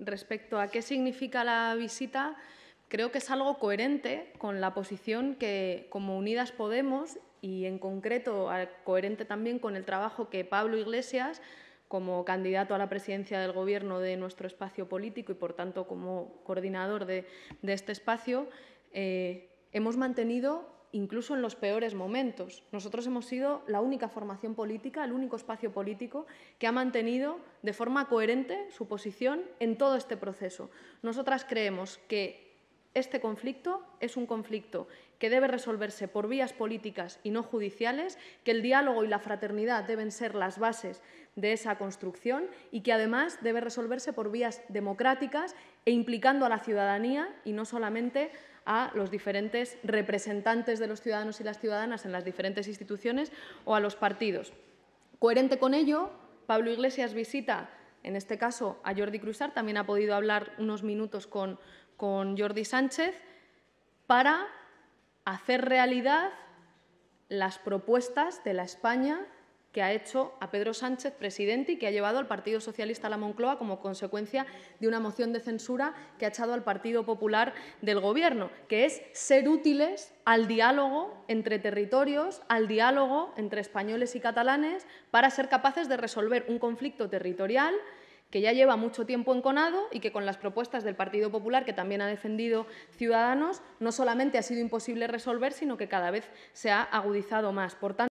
Respecto a qué significa la visita, creo que es algo coherente con la posición que como Unidas Podemos y en concreto coherente también con el trabajo que Pablo Iglesias, como candidato a la presidencia del Gobierno de nuestro espacio político y por tanto como coordinador de, este espacio, eh, hemos mantenido incluso en los peores momentos. Nosotros hemos sido la única formación política, el único espacio político que ha mantenido de forma coherente su posición en todo este proceso. Nosotras creemos que este conflicto es un conflicto que debe resolverse por vías políticas y no judiciales, que el diálogo y la fraternidad deben ser las bases de esa construcción y que además debe resolverse por vías democráticas e implicando a la ciudadanía y no solamente a a los diferentes representantes de los ciudadanos y las ciudadanas en las diferentes instituciones o a los partidos. Coherente con ello, Pablo Iglesias visita, en este caso, a Jordi Cruzar, también ha podido hablar unos minutos con, con Jordi Sánchez, para hacer realidad las propuestas de la España que ha hecho a Pedro Sánchez presidente y que ha llevado al Partido Socialista a la Moncloa como consecuencia de una moción de censura que ha echado al Partido Popular del Gobierno, que es ser útiles al diálogo entre territorios, al diálogo entre españoles y catalanes, para ser capaces de resolver un conflicto territorial que ya lleva mucho tiempo enconado y que con las propuestas del Partido Popular, que también ha defendido Ciudadanos, no solamente ha sido imposible resolver, sino que cada vez se ha agudizado más. Por